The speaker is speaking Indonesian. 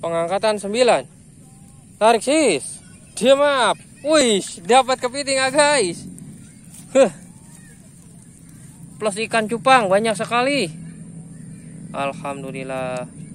Pengangkatan 9. Tarik sis. Dia maaf, Wih, dapat kepiting ah guys. Huh. Plus ikan cupang banyak sekali. Alhamdulillah.